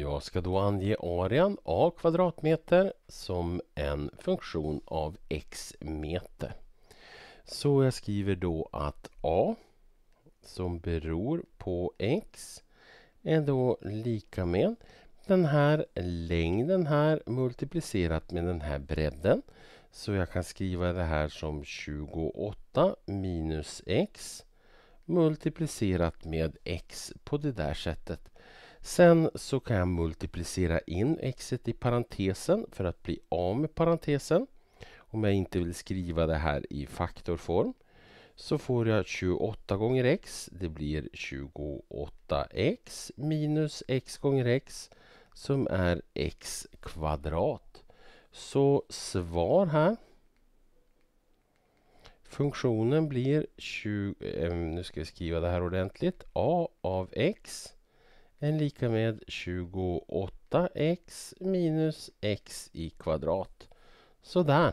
Jag ska då ange arean a kvadratmeter som en funktion av x meter. Så jag skriver då att a som beror på x är då lika med den här längden här multiplicerat med den här bredden. Så jag kan skriva det här som 28 minus x multiplicerat med x på det där sättet. Sen så kan jag multiplicera in x i parentesen för att bli av med parentesen. Om jag inte vill skriva det här i faktorform så får jag 28 gånger x. Det blir 28x minus x gånger x som är x kvadrat. Så svar här. Funktionen blir 20, eh, nu ska jag skriva det här ordentligt, a av x n lika med 28x minus x i kvadrat. Sådär.